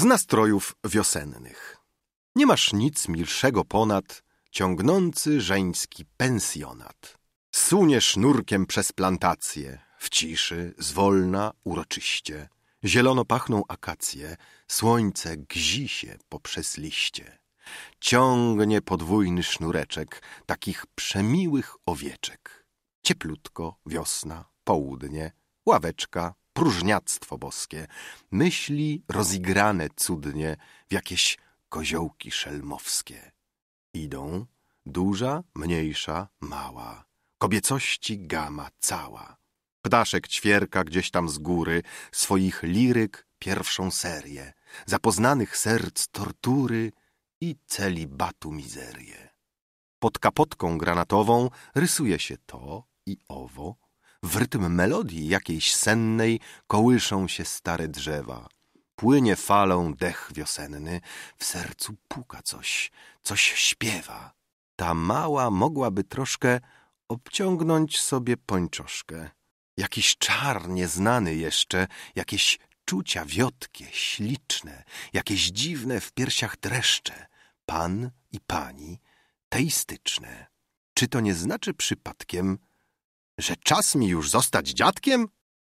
z nastrojów wiosennych. Nie masz nic milszego ponad ciągnący żeński pensjonat. Suniesz nurkiem przez plantacje, w ciszy, zwolna, uroczyście. Zielono pachną akacje, słońce gzi się poprzez liście. Ciągnie podwójny sznureczek takich przemiłych owieczek. Cieplutko, wiosna, południe, ławeczka, próżniactwo boskie, myśli rozigrane cudnie w jakieś koziołki szelmowskie. Idą duża, mniejsza, mała, kobiecości gama cała. Ptaszek ćwierka gdzieś tam z góry swoich liryk pierwszą serię, zapoznanych serc tortury i celibatu mizerie. Pod kapotką granatową rysuje się to i owo, w rytm melodii jakiejś sennej kołyszą się stare drzewa. Płynie falą dech wiosenny, w sercu puka coś, coś śpiewa. Ta mała mogłaby troszkę obciągnąć sobie pończoszkę. Jakiś czar nieznany jeszcze, jakieś czucia wiotkie, śliczne, jakieś dziwne w piersiach dreszcze, pan i pani, teistyczne. Czy to nie znaczy przypadkiem, że czas mi już zostać dziadkiem?